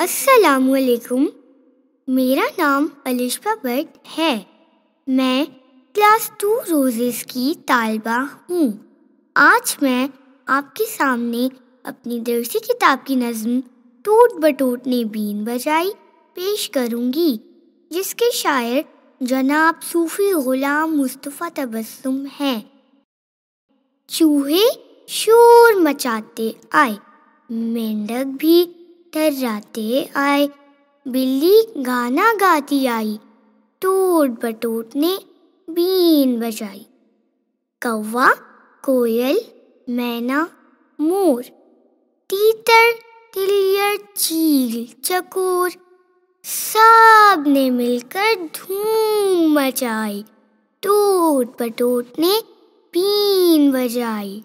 असलकुम मेरा नाम अलिशा भट्ट है मैं क्लास टू रोजेस की तालबा हूँ आज मैं आपके सामने अपनी दर्सी किताब की नज़म टूट बटूट ने बीन बजाई पेश करूँगी जिसके शायर जनाब सूफी गुलाम मुस्तफ़ा तबस्सुम हैं चूहे शोर मचाते आए मेंढक भी थर्राते आए बिल्ली गाना गाती आई टूट बटोट ने बीन बजाई कौवा कोयल मैना मोर तीतर तिलियर चील चकोर सब ने मिलकर धूम मचाई टूट पटोट ने बीन बजाई